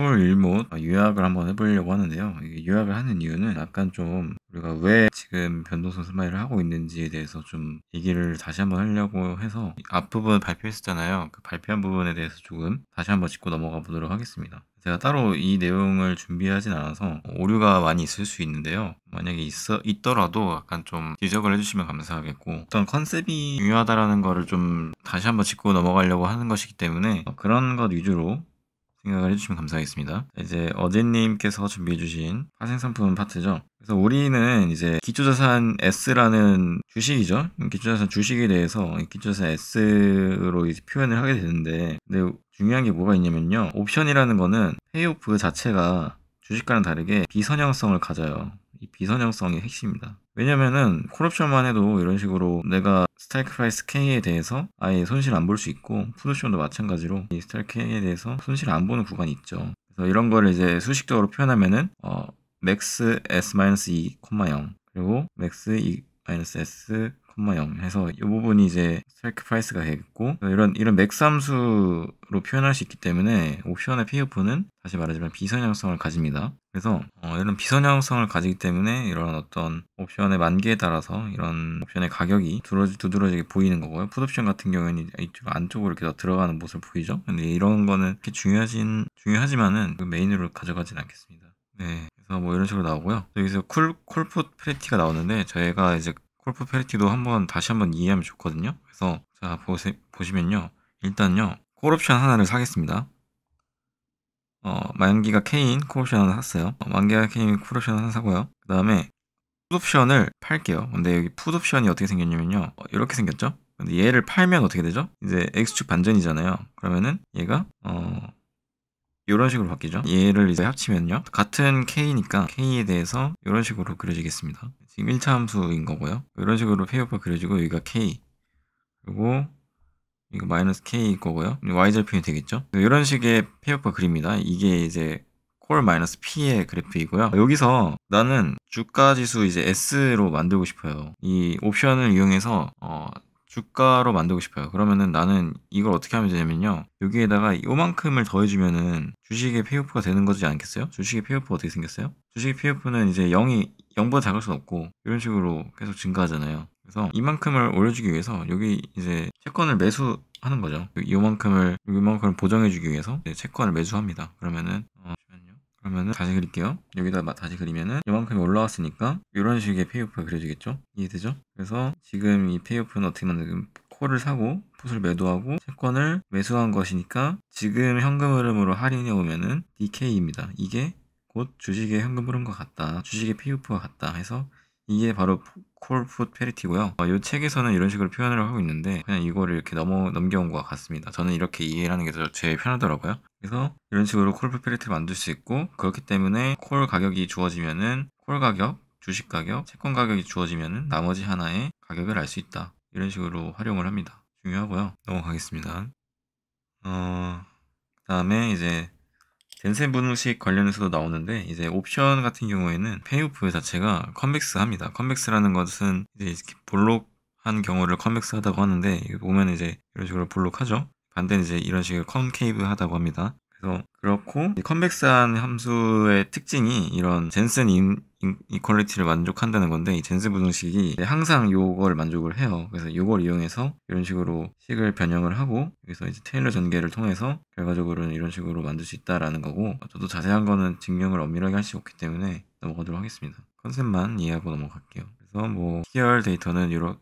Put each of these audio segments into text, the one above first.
홀 일못 요약을 한번 해보려고 하는데요. 요약을 하는 이유는 약간 좀 우리가 왜 지금 변동성 스마일을 하고 있는지에 대해서 좀 얘기를 다시 한번 하려고 해서 앞부분 발표했었잖아요. 그 발표한 부분에 대해서 조금 다시 한번 짚고 넘어가 보도록 하겠습니다. 제가 따로 이 내용을 준비하진 않아서 오류가 많이 있을 수 있는데요. 만약에 있어, 있더라도 약간 좀 지적을 해주시면 감사하겠고 어떤 컨셉이 중요하다라는 거를 좀 다시 한번 짚고 넘어가려고 하는 것이기 때문에 그런 것 위주로 생각을 해주시면 감사하겠습니다. 이제 어제님께서 준비해주신 파생상품 파트죠. 그래서 우리는 이제 기초자산 S라는 주식이죠. 기초자산 주식에 대해서 기초자산 S로 이제 표현을 하게 되는데, 근데 중요한 게 뭐가 있냐면요. 옵션이라는 거는 페이오프 자체가 주식과는 다르게 비선형성을 가져요. 이 비선형성이 핵심입니다. 왜냐면은 콜옵션만 해도 이런 식으로 내가 스타일크라이스 K에 대해서 아예 손실 안 볼 수 있고 푸드옵션도 마찬가지로 이 스타일 K에 대해서 손실 안 보는 구간이 있죠. 그래서 이런 걸 이제 수식적으로 표현하면은 어, max s-2,0 e, 그리고 맥스 x e-s 콤마형 해서 이 부분이 이제 셀크파이스가 되겠고 이런 이런 맥삼수로 표현할 수 있기 때문에 옵션의 PF는 다시 말하자면 비선형성을 가집니다. 그래서 어, 이런 비선형성을 가지기 때문에 이런 어떤 옵션의 만기에 따라서 이런 옵션의 가격이 두드러지, 두드러지게 보이는 거고요. 풋옵션 같은 경우에는 이쪽 안쪽으로 이렇게 더 들어가는 모습을 보이죠. 근데 이런 거는 이렇게 중요하진 중요하지만은 그 메인으로 가져가진 않겠습니다. 네. 그래서 뭐 이런 식으로 나오고요. 여기서 쿨 콜풋 프레티가 나오는데 저희가 이제 골프 패리티도 한번 다시 한번 이해하면 좋거든요. 그래서 자 보세, 보시면요. 일단요. 콜옵션 하나를 사겠습니다. 어, 만기가 케인 콜옵션 하나 샀어요. 어, 만기가 케인 콜옵션 하나 사고요. 그 다음에 푸드옵션을 팔게요. 근데 여기 푸드옵션이 어떻게 생겼냐면요. 어, 이렇게 생겼죠? 근데 얘를 팔면 어떻게 되죠? 이제 X축 반전이잖아요. 그러면은 얘가 어 이런 식으로 바뀌죠. 얘를 이제 합치면요. 같은 K니까 K에 대해서 이런 식으로 그려지겠습니다. 지금 1차 함수인 거고요. 이런 식으로 페이오파 그려지고 여기가 k 그리고 이거 마이너스 k 거고요. y절편이 되겠죠. 네, 이런 식의 페이오파 그립니다. 이게 이제 콜 마이너스 p의 그래프이고요. 여기서 나는 주가 지수 이제 s로 만들고 싶어요. 이 옵션을 이용해서 어, 주가로 만들고 싶어요. 그러면은 나는 이걸 어떻게 하면 되냐면요. 여기에다가 이만큼을 더해주면은 주식의 페이오프가 되는 거지 않겠어요? 주식의 페이오프 어떻게 생겼어요? 주식의 페이오프는 이제 0이 0보다 작을 수 없고 이런 식으로 계속 증가하잖아요. 그래서 이만큼을 올려주기 위해서 여기 이제 채권을 매수하는 거죠. 이만큼을 그 이만큼을 보정해주기 위해서 채권을 매수합니다. 그러면은 어, 그러면은 다시 그릴게요. 여기다 다시 그리면은 이만큼이 올라왔으니까 이런 식의 페이오프가 그려지겠죠? 이해되죠? 그래서 지금 이 페이오프는 어떻게 만드는 코를 사고 풋을 매도하고 채권을 매수한 것이니까 지금 현금 흐름으로 할인해 오면은 DK입니다. 이게 곧 주식의 현금 흐름과 같다. 주식의 PUF와 같다 해서 이게 바로 콜풋 페리티고요. 어, 이 책에서는 이런 식으로 표현을 하고 있는데 그냥 이거를 이렇게 넘어 넘겨온 것 같습니다. 저는 이렇게 이해를 하는 게더 제일 편하더라고요. 그래서 이런 식으로 콜풋 페리티를 만들 수 있고 그렇기 때문에 콜 가격이 주어지면은 콜 가격, 주식 가격, 채권 가격이 주어지면은 나머지 하나의 가격을 알 수 있다. 이런 식으로 활용을 합니다. 중요하고요. 넘어가겠습니다. 어, 그 다음에 이제 젠센 분홍식 관련해서도 나오는데 이제 옵션 같은 경우에는 페이오프 자체가 컨벡스 합니다. 컨벡스라는 것은 이제 볼록한 경우를 컨벡스 하다고 하는데 보면 이제 이런 식으로 볼록하죠. 반대는 이제 이런 식으로 컨케이브 하다고 합니다. 그래서 그렇고 컨벡스한 함수의 특징이 이런 젠슨 인 이퀄리티를 만족한다는 건데 이 젠스 분등식이 항상 요걸 만족을 해요. 그래서 요걸 이용해서 이런 식으로 식을 변형을 하고 여기서 이제 테일러 전개를 통해서 결과적으로는 이런 식으로 만들 수 있다라는 거고 저도 자세한 거는 증명을 엄밀하게 할 수 없기 때문에 넘어가도록 하겠습니다. 컨셉만 이해하고 넘어갈게요. 그래서 뭐 키열 데이터는 이렇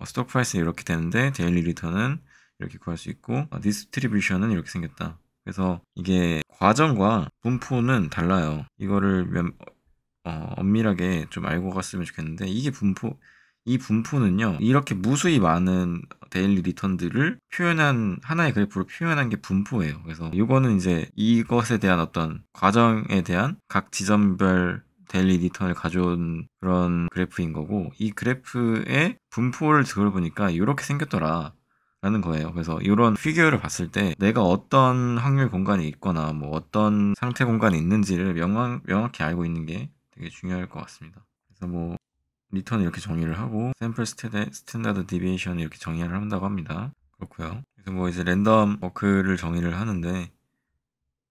어, 스톡 프라이스 이렇게 되는데 데일리 리턴은 이렇게 구할 수 있고 어, 아, 디스트리뷰션은 이렇게 생겼다. 그래서 이게 과정과 분포는 달라요. 이거를 몇, 어, 엄밀하게 좀 알고 갔으면 좋겠는데 이게 분포 이 분포는요 이렇게 무수히 많은 데일리 리턴들을 표현한 하나의 그래프로 표현한 게 분포예요 그래서 이거는 이제 이것에 대한 어떤 과정에 대한 각 지점별 데일리 리턴을 가져온 그런 그래프인 거고 이 그래프의 분포를 들어보니까 이렇게 생겼더라 라는 거예요. 그래서 이런 피규어를 봤을 때 내가 어떤 확률 공간이 있거나 뭐 어떤 상태 공간이 있는지를 명확, 명확히 알고 있는 게 되게 중요할 것 같습니다. 그래서 뭐 리턴 이렇게 정의를 하고 샘플 스탠드, 스탠다드 디비에이션 이렇게 정의를 한다고 합니다. 그렇고요. 그래서 뭐 이제 랜덤 워크를 정의를 하는데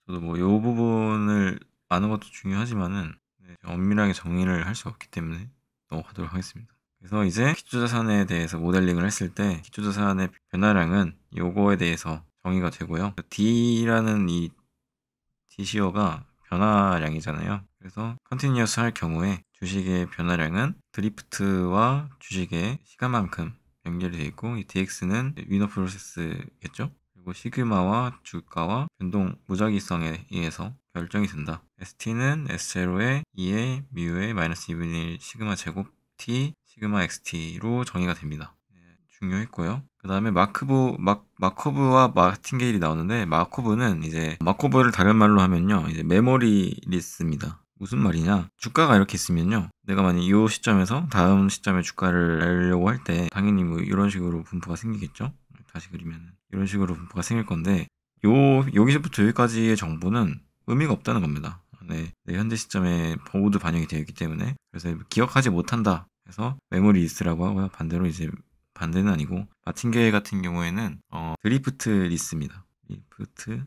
저도 뭐 이 부분을 아는 것도 중요하지만은 네, 엄밀하게 정의를 할 수 없기 때문에 넘어가도록 하겠습니다. 그래서 이제 기초자산에 대해서 모델링을 했을 때 기초자산의 변화량은 요거에 대해서 정의가 되고요. D라는 이 D시어가 변화량이잖아요. 그래서 컨티뉴어스 할 경우에 주식의 변화량은 드리프트와 주식의 시간만큼 연결되어 있고 이 DX는 위너 프로세스겠죠. 그리고 시그마와 주가와 변동 무작위성에 의해서 결정이 된다. ST는 S0의 2의 뮤의 마이너스 2분의 1 시그마 제곱 T 시그마 XT로 정의가 됩니다. 네, 중요했고요. 그 다음에 마크보, 마, 마커브와 마틴게일이 나오는데 마커브는 이제 마커브를 다른 말로 하면요. 이제 메모리 리스입니다. 무슨 말이냐? 주가가 이렇게 있으면요. 내가 만약 이 시점에서 다음 시점에 주가를 내려고 할 때 당연히 뭐 이런 식으로 분포가 생기겠죠? 다시 그리면 이런 식으로 분포가 생길 건데 요 여기서부터 여기까지의 정보는 의미가 없다는 겁니다. 네, 네 현재 시점에 모드 반영이 되어 있기 때문에 그래서 기억하지 못한다 해서 메모리 리스라고 하고요. 반대로 이제 반대는 아니고 마틴게 같은 경우에는 어, 드리프트 리스입니다. 드리프트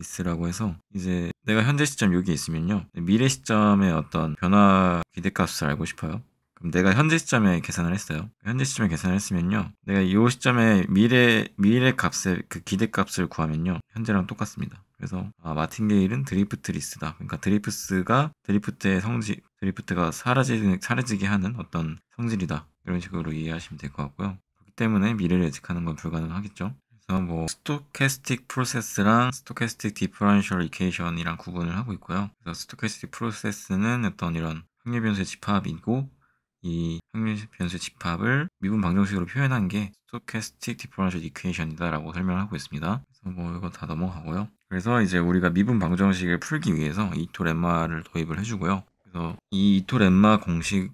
있으라고 해서 이제 내가 현재 시점 여기 있으면요 미래 시점의 어떤 변화 기대값을 알고 싶어요 그럼 내가 현재 시점에 계산을 했어요 현재 시점에 계산을 했으면요 내가 이 시점에 미래 미래 값의 그 기대값을 구하면요 현재랑 똑같습니다 그래서 아, 마틴게일은 드리프트 리스다 그러니까 드리프스가 드리프트의 성질 드리프트가 사라지, 사라지게 하는 어떤 성질이다 이런 식으로 이해하시면 될 것 같고요 그렇기 때문에 미래를 예측하는 건 불가능하겠죠 뭐 스토캐스틱 프로세스랑 스토캐스틱 디퍼런셜 이케이션이랑 구분을 하고 있고요. 그래서 스토캐스틱 프로세스는 어떤 이런 확률 변수의 집합이고 이 확률 변수 의 집합을 미분 방정식으로 표현한 게 스토캐스틱 디퍼런셜 이케이션이다라고 설명을 하고 있습니다. 그래서 뭐 이거 다 넘어가고요. 그래서 이제 우리가 미분 방정식을 풀기 위해서 이토 렘마를 도입을 해주고요. 그래서 이 이토 렘마 공식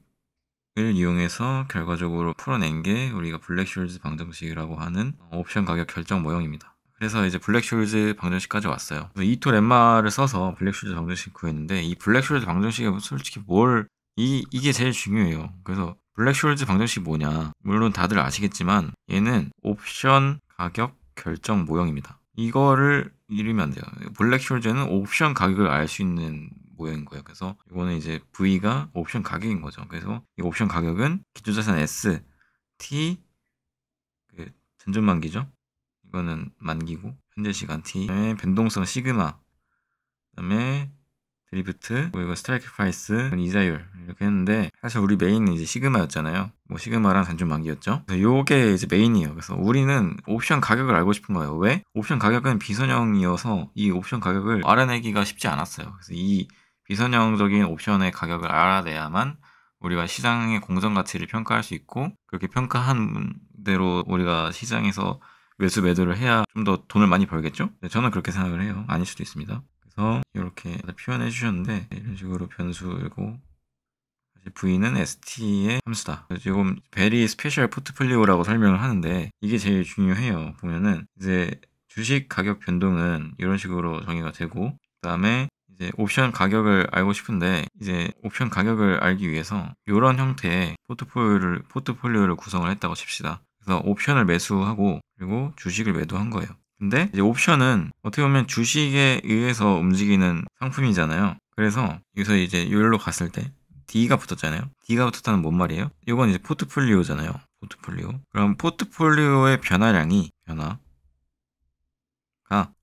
을 이용해서 결과적으로 풀어낸 게 우리가 블랙숄즈 방정식이라고 하는 어, 옵션 가격 결정 모형입니다. 그래서 이제 블랙숄즈 방정식까지 왔어요. 이토 렘마를 써서 블랙숄즈 방정식 구했는데 이 블랙숄즈 방정식이 솔직히 뭘 이, 이게 제일 중요해요. 그래서 블랙숄즈 방정식 뭐냐 물론 다들 아시겠지만 얘는 옵션 가격 결정 모형입니다. 이거를 이루면 안 돼요. 블랙숄즈는 옵션 가격을 알 수 있는 모여인 거예요. 그래서 이거는 이제 V가 옵션 가격인 거죠. 그래서 이 옵션 가격은 기초자산 S, T, 그 전전 만기죠. 이거는 만기고 현재 시간 T, 그다음에 변동성 시그마, 그다음에 드리프트, 그리고 거 스트라이크 프라이스, 이자율 이렇게 했는데 사실 우리 메인은 이제 시그마였잖아요. 뭐 시그마랑 단준 만기였죠. 그래서 요게 이제 메인이에요. 그래서 우리는 옵션 가격을 알고 싶은 거예요. 왜? 옵션 가격은 비선형이어서 이 옵션 가격을 알아내기가 쉽지 않았어요. 그래서 이 비선형적인 옵션의 가격을 알아내야만 우리가 시장의 공정 가치를 평가할 수 있고 그렇게 평가한 대로 우리가 시장에서 매수 매도를 해야 좀 더 돈을 많이 벌겠죠? 네, 저는 그렇게 생각을 해요. 아닐 수도 있습니다. 그래서 이렇게 표현해 주셨는데 이런 식으로 변수고 이 V는 ST의 함수다. 지금 베리 스페셜 포트폴리오라고 설명을 하는데 이게 제일 중요해요. 보면은 이제 주식 가격 변동은 이런 식으로 정의가 되고 그다음에 이제 옵션 가격을 알고 싶은데 이제 옵션 가격을 알기 위해서 이런 형태의 포트폴리오를 포트폴리오를 구성을 했다고 칩시다. 그래서 옵션을 매수하고 그리고 주식을 매도한 거예요. 근데 이제 옵션은 어떻게 보면 주식에 의해서 움직이는 상품이잖아요. 그래서 여기서 이제 요일로 갔을 때 D가 붙었잖아요. D가 붙었다는 뭔 말이에요? 이건 이제 포트폴리오잖아요. 포트폴리오. 그럼 포트폴리오의 변화량이 변화가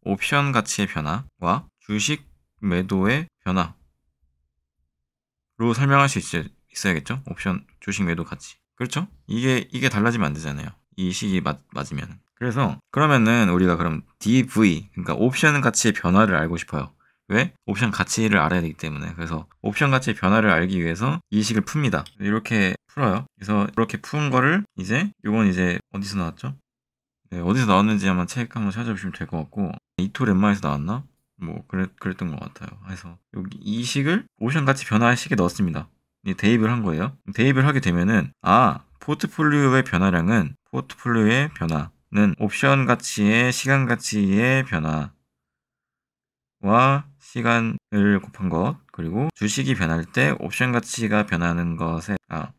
옵션 가치의 변화와 주식 매도의 변화로 설명할 수 있어야, 겠죠 옵션 주식 매도 가치 그렇죠? 이게 이게 달라지면 안 되잖아요. 이 식이 맞, 맞으면 그래서 그러면은 우리가 그럼 DV 그러니까 옵션 가치의 변화를 알고 싶어요. 왜? 옵션 가치를 알아야 되기 때문에 그래서 옵션 가치의 변화를 알기 위해서 이 식을 풉니다. 이렇게 풀어요. 그래서 이렇게 푼 거를 이제 이건 이제 어디서 나왔죠? 네, 어디서 나왔는지 한번 책 한번 찾아보시면 될 것 같고 이토 렌마에서 나왔나? 뭐 그랬, 그랬던 것 같아요. 그래서 여기 이 식을 오션같이 변화할 식에 넣었습니다. 이제 대입을 한 거예요. 대입을 하게 되면은 아 포트폴리오의 변화량은 포트폴리오의 변화는 옵션 가치의 시간 가치의 변화와 시간을 곱한 것 그리고 주식이 변할 때 옵션 가치가 변하는 것에 아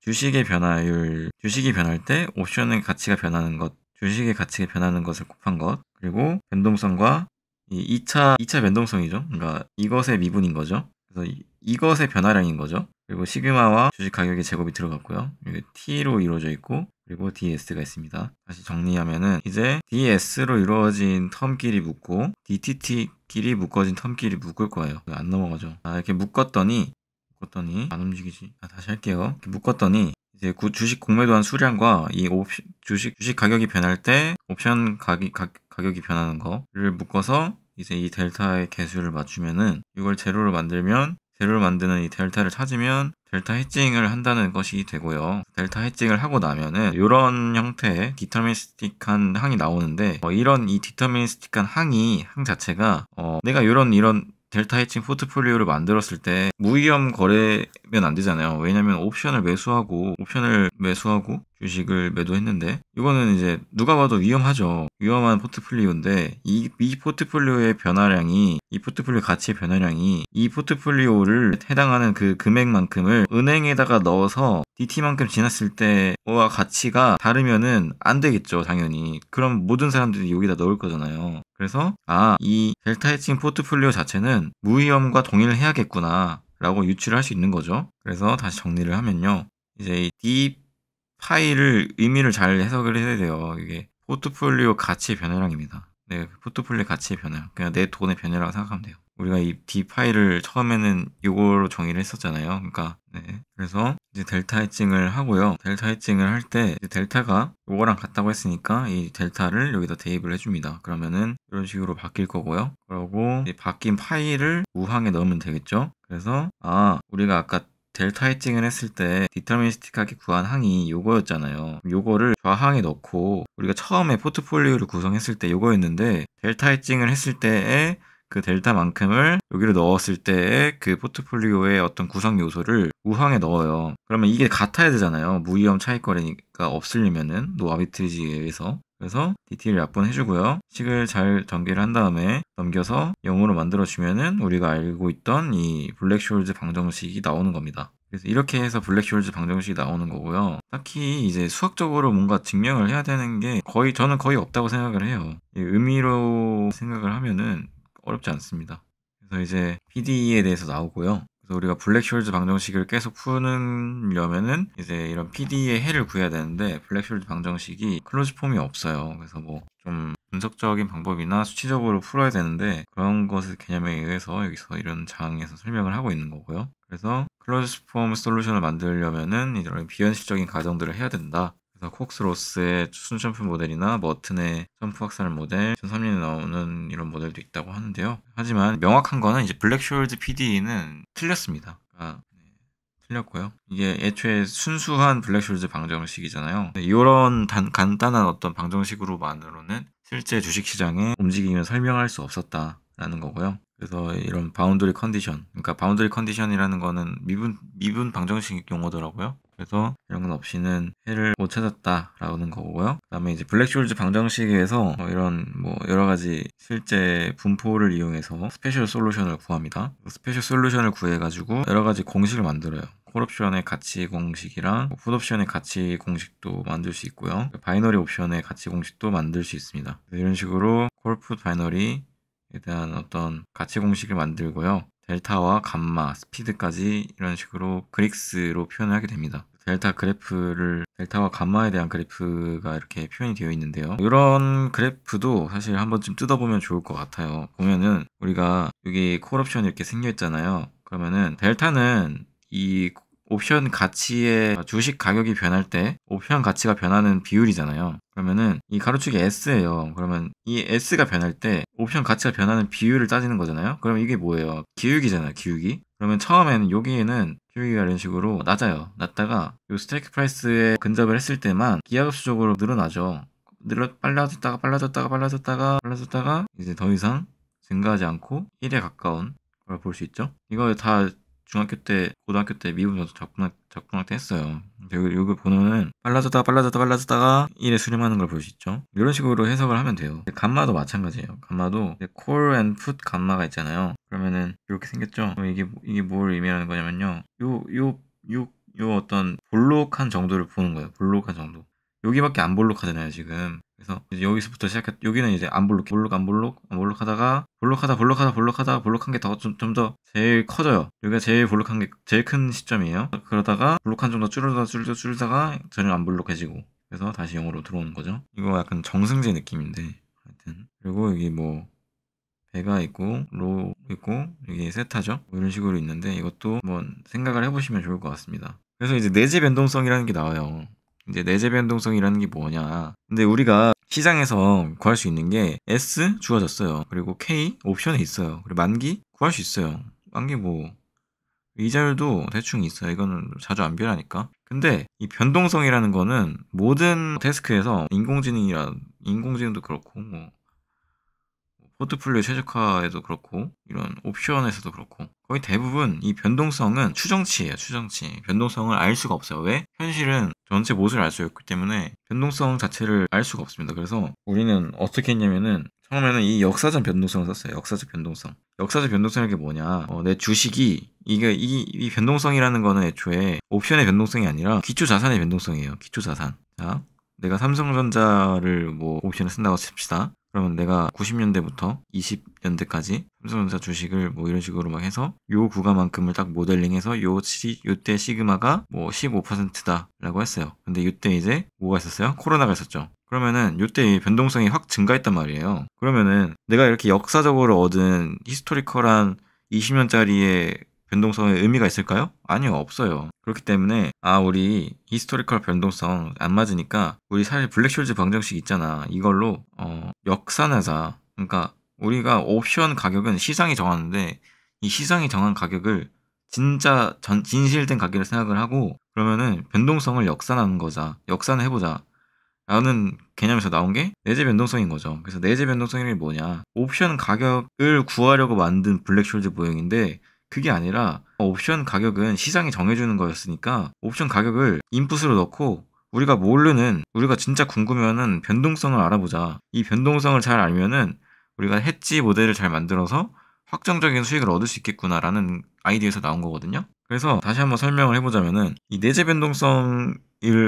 주식의 변화율 주식이 변할 때 옵션의 가치가 변하는 것 주식의 가치가 변하는 것을 곱한 것 그리고 변동성과 이 2차, 2차 변동성이죠. 그러니까 이것의 미분인 거죠. 그래서 이, 것의 변화량인 거죠. 그리고 시그마와 주식 가격의 제곱이 들어갔고요. 여기 T로 이루어져 있고 그리고 DS가 있습니다. 다시 정리하면은 이제 DS로 이루어진 텀끼리 묶고 DTT끼리 묶어진 텀끼리 묶을 거예요. 안 넘어가죠. 아, 이렇게 묶었더니 묶었더니 안 움직이지. 아, 다시 할게요. 이렇게 묶었더니 이제 구, 주식 공매도한 수량과 이 옵션, 주식 주식 가격이 변할 때 옵션 가기, 가, 가격이 변하는 거를 묶어서 이제 이 델타의 개수를 맞추면은 이걸 제로로 만들면 제로를 만드는 이 델타를 찾으면 델타 해칭을 한다는 것이 되고요. 델타 해칭을 하고 나면은 이런 형태의 디터미니스틱한 항이 나오는데 어, 이런 이 디터미니스틱한 항이 항 자체가 어, 내가 이런 이런 델타 해칭 포트폴리오를 만들었을 때 무위험 거래면 안 되잖아요. 왜냐면 옵션을 매수하고 옵션을 매수하고 주식을 매도했는데 이거는 이제 누가 봐도 위험하죠. 위험한 포트폴리오인데 이, 이 포트폴리오의 변화량이 이 포트폴리오 가치의 변화량이 이 포트폴리오를 해당하는 그 금액만큼을 은행에다가 넣어서 DT만큼 지났을 때와 가치가 다르면은 안 되겠죠, 당연히. 그럼 모든 사람들이 여기다 넣을 거잖아요. 그래서 아, 이 델타 해칭 포트폴리오 자체는 무위험과 동일해야겠구나 라고 유추를 할 수 있는 거죠. 그래서 다시 정리를 하면요. 이제 이 D 파일을 의미를 잘 해석을 해야 돼요. 이게 포트폴리오 가치 의 변화량입니다. 네, 포트폴리오 가치 의 변화량. 그냥 내 돈의 변화라고 생각하면 돼요. 우리가 이 D 파일을 처음에는 이거로 정의를 했었잖아요. 그러니까 네. 그래서 이제 델타 해칭을 하고요. 델타 해칭을 할 때 델타가 이거랑 같다고 했으니까 이 델타를 여기다 대입을 해줍니다. 그러면은 이런 식으로 바뀔 거고요. 그러고 바뀐 파일을 우항에 넣으면 되겠죠. 그래서 아 우리가 아까 델타 해칭을 했을 때 디터미니스틱하게 구한 항이 요거였잖아요. 요거를 좌항에 넣고 우리가 처음에 포트폴리오를 구성했을 때 요거였는데 델타 해칭을 했을 때에 그 델타만큼을 여기로 넣었을 때 그 포트폴리오의 어떤 구성 요소를 우항에 넣어요. 그러면 이게 같아야 되잖아요. 무위험 차익거래니까 없으려면은 노 아비트리지에 의해서 그래서 DT를 약분 해주고요. 식을 잘 전개를 한 다음에 넘겨서 0으로 만들어주면은 우리가 알고 있던 이 블랙숄즈 방정식이 나오는 겁니다. 그래서 이렇게 해서 블랙숄즈 방정식이 나오는 거고요. 딱히 이제 수학적으로 뭔가 증명을 해야 되는 게 거의 저는 거의 없다고 생각을 해요. 의미로 생각을 하면은 어렵지 않습니다. 그래서 이제 PDE에 대해서 나오고요. 그래서 우리가 블랙숄즈 방정식을 계속 푸는려면은 이제 이런 PDE의 해를 구해야 되는데 블랙숄즈 방정식이 클로즈 폼이 없어요. 그래서 뭐 좀 분석적인 방법이나 수치적으로 풀어야 되는데 그런 것을 개념에 의해서 여기서 이런 장에서 설명을 하고 있는 거고요. 그래서 클로즈 폼 솔루션을 만들려면은 이런 비현실적인 가정들을 해야 된다. 콕스로스의 아, 순점프 모델이나 머튼의 점프 확산 모델, 2 3년에 나오는 이런 모델도 있다고 하는데요. 하지만 명확한 거는 이제 블랙숄드 PD는 틀렸습니다. 그러 아, 네, 틀렸고요. 이게 애초에 순수한 블랙숄즈 방정식이잖아요. 네, 이런 단, 간단한 어떤 방정식으로만으로는 실제 주식시장의 움직임을 설명할 수 없었다라는 거고요. 그래서 이런 바운더리 컨디션, 그러니까 바운더리 컨디션이라는 거는 미분 미분 방정식 용어더라고요. 그래서 이런 건 없이는 해를 못 찾았다라는 거고요. 그 다음에 이제 블랙숄즈 방정식에서 뭐 이런 뭐 여러 가지 실제 분포를 이용해서 스페셜 솔루션을 구합니다. 그 스페셜 솔루션을 구해가지고 여러 가지 공식을 만들어요. 콜옵션의 가치 공식이랑 뭐 풋옵션의 가치 공식도 만들 수 있고요. 바이너리 옵션의 가치 공식도 만들 수 있습니다. 이런 식으로 콜풋 바이너리에 대한 어떤 가치 공식을 만들고요. 델타와 감마, 스피드까지 이런 식으로 그릭스로 표현을 하게 됩니다. 델타 그래프를 델타와 감마에 대한 그래프가 이렇게 표현이 되어 있는데요. 이런 그래프도 사실 한 번쯤 뜯어보면 좋을 것 같아요. 보면은 우리가 여기 콜옵션 이렇게 생겨 있잖아요. 그러면은 델타는 이 옵션 가치의 주식 가격이 변할 때 옵션 가치가 변하는 비율이잖아요. 그러면은 이 가로축이 S예요. 그러면 이 S가 변할 때 옵션 가치가 변하는 비율을 따지는 거잖아요. 그럼 이게 뭐예요? 기울기잖아요. 기울기. 그러면 처음에는 여기에는 큐비가 이런 식으로 낮아요. 낮다가 요 스테이크 프라이스에 근접을 했을 때만 기하급수적으로 늘어나죠. 늘어 빨라졌다가 빨라졌다가 빨라졌다가 빨라졌다가 이제 더 이상 증가하지 않고 1에 가까운 걸 볼 수 있죠. 이거 다 중학교 때, 고등학교 때 미국 저도 작분학, 작분학 때 했어요. 여기, 여기 번호는 빨라졌다, 빨라졌다, 빨라졌다가 1에 수렴하는 걸 볼 수 있죠. 이런 식으로 해석을 하면 돼요. 감마도 마찬가지예요. 감마도 콜앤풋 감마가 있잖아요. 그러면은 이렇게 생겼죠. 이게 이게 뭘 의미하는 거냐면요. 요요요요 어떤 볼록한 정도를 보는 거예요. 볼록한 정도. 여기밖에 안 볼록하잖아요 지금 그래서 여기서부터 시작해 여기는 이제 안 볼록 볼록 안 볼록 안 볼록하다가 볼록하다 볼록하다 볼록하다 볼록한 게 더좀좀더 제일 커져요 여기가 제일 볼록한 게 제일 큰 시점이에요 그러다가 볼록한 좀더 줄어다 줄다 줄다가 전혀 안 볼록해지고 그래서 다시 0으로 들어오는 거죠 이거 약간 정승제 느낌인데 하여튼 그리고 여기 뭐 배가 있고 로 있고 여기 세타죠 뭐 이런 식으로 있는데 이것도 한번 생각을 해보시면 좋을 것 같습니다 그래서 이제 내재 변동성이라는 게 나와요 이제 내재 변동성이라는 게 뭐냐. 근데 우리가 시장에서 구할 수 있는 게 S 주어졌어요. 그리고 K 옵션에 있어요. 그리고 만기 구할 수 있어요. 만기 뭐 이자율도 대충 있어요. 이거는 자주 안 변하니까. 근데 이 변동성이라는 거는 모든 데스크에서 인공지능이라 인공지능도 그렇고 뭐 포트폴리오 최적화에도 그렇고 이런 옵션에서도 그렇고 거의 대부분 이 변동성은 추정치예요 추정치 변동성을 알 수가 없어요 왜 현실은 전체 모습을 알 수 없기 때문에 변동성 자체를 알 수가 없습니다. 그래서 우리는 어떻게 했냐면은 처음에는 이 역사적 변동성을 썼어요. 역사적 변동성. 역사적 변동성이란 게 뭐냐? 어, 내 주식이 이게 이, 이 변동성이라는 거는 애초에 옵션의 변동성이 아니라 기초 자산의 변동성이에요. 기초 자산. 자, 내가 삼성전자를 뭐 옵션을 쓴다고 칩시다. 그러면 내가 90년대부터 20년대까지 삼성전자 주식을 뭐 이런 식으로 막 해서 요 구간만큼을 딱 모델링해서 요 시, 요 때 시그마가 뭐 15%다라고 했어요. 근데 요때 이제 뭐가 있었어요? 코로나가 있었죠. 그러면은 요때 변동성이 확 증가했단 말이에요. 그러면은 내가 이렇게 역사적으로 얻은 히스토리컬한 20년짜리의 변동성의 의미가 있을까요? 아니요, 없어요. 그렇기 때문에 아 우리 히스토리컬 변동성 안 맞으니까 우리 사실 블랙숄즈 방정식 있잖아. 이걸로 어, 역산하자. 그러니까 우리가 옵션 가격은 시장이 정하는데 이 시장이 정한 가격을 진짜 전, 진실된 가격을 생각을 하고 그러면은 변동성을 역산하는 거자. 역산을 해보자. 라는 개념에서 나온 게 내재 변동성인 거죠. 그래서 내재 변동성이 뭐냐. 옵션 가격을 구하려고 만든 블랙숄즈 모형인데 그게 아니라 어, 옵션 가격은 시장이 정해주는 거였으니까 옵션 가격을 인풋으로 넣고 우리가 모르는 우리가 진짜 궁금해하는 변동성을 알아보자. 이 변동성을 잘 알면은 우리가 해지 모델을 잘 만들어서 확정적인 수익을 얻을 수 있겠구나라는 아이디어에서 나온 거거든요. 그래서 다시 한번 설명을 해보자면은 이 내재 변동성을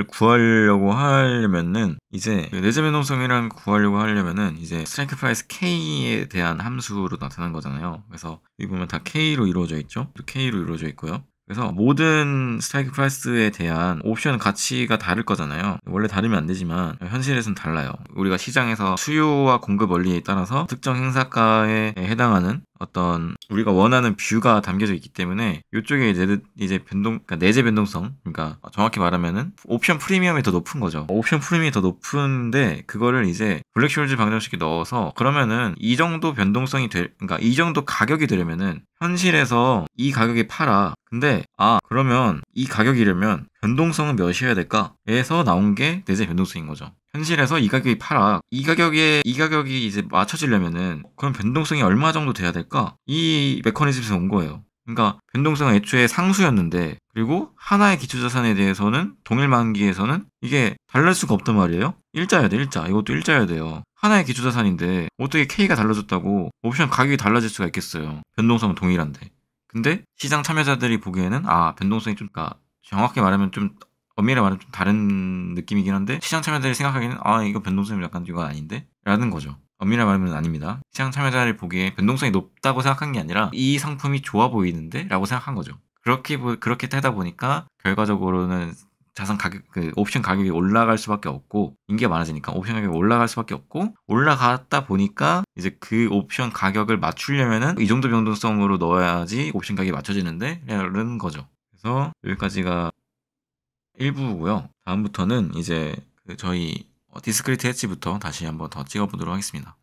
구하려고 하려면은 이제 그 내재 변동성이란 구하려고 하려면은 이제 스트라이크 프라이스 K에 대한 함수로 나타난 거잖아요. 그래서 여기 보면 다 K로 이루어져 있죠. K로 이루어져 있고요. 그래서 모든 스트라이크 프라이스에 대한 옵션 가치가 다를 거잖아요. 원래 다르면 안 되지만 현실에서는 달라요. 우리가 시장에서 수요와 공급 원리에 따라서 특정 행사가에 해당하는 어떤 우리가 원하는 뷰가 담겨져 있기 때문에 이쪽에 이제 이제 변동 그러니까 내재 변동성 그러니까 정확히 말하면은 옵션 프리미엄이 더 높은 거죠. 옵션 프리미엄이 더 높은데 그거를 이제 블랙 숄즈 방정식에 넣어서 그러면은 이 정도 변동성이 될 그러니까 이 정도 가격이 되려면은 현실에서 이 가격에 팔아. 근데 아 그러면 이 가격이려면 변동성은 몇이어야 될까? 에서 나온 게 내재 변동성인 거죠. 현실에서 이 가격이 팔아. 이 가격에 이 가격이 이제 맞춰지려면은 그럼 변동성이 얼마 정도 돼야 될까? 이 메커니즘에서 온 거예요. 그러니까 변동성은 애초에 상수였는데 그리고 하나의 기초자산에 대해서는 동일 만기에서는 이게 달랄 수가 없단 말이에요. 일자야 돼, 일자. 이것도 일자야 돼요. 하나의 기초자산인데 어떻게 K가 달라졌다고 옵션 가격이 달라질 수가 있겠어요. 변동성은 동일한데. 근데 시장 참여자들이 보기에는 아 변동성이 좀 그러니까 정확히 말하면 좀 엄밀히 말하면 좀 다른 느낌이긴 한데 시장 참여자들이 생각하기에는 아 이거 변동성이 약간 이거 아닌데? 라는 거죠. 엄밀히 말하면 아닙니다. 시장 참여자를 보기에 변동성이 높다고 생각한 게 아니라 이 상품이 좋아 보이는데? 라고 생각한 거죠. 그렇게, 그렇게 되다 보니까 결과적으로는 자산 가격, 그 옵션 가격이 올라갈 수밖에 없고, 인기가 많아지니까 옵션 가격이 올라갈 수밖에 없고, 올라갔다 보니까 이제 그 옵션 가격을 맞추려면은 이 정도 변동성으로 넣어야지 옵션 가격이 맞춰지는데, 라는 거죠. 그래서 여기까지가 일부고요. 다음부터는 이제 그 저희 어, 디스크리트 해치부터 다시 한번 더 찍어보도록 하겠습니다.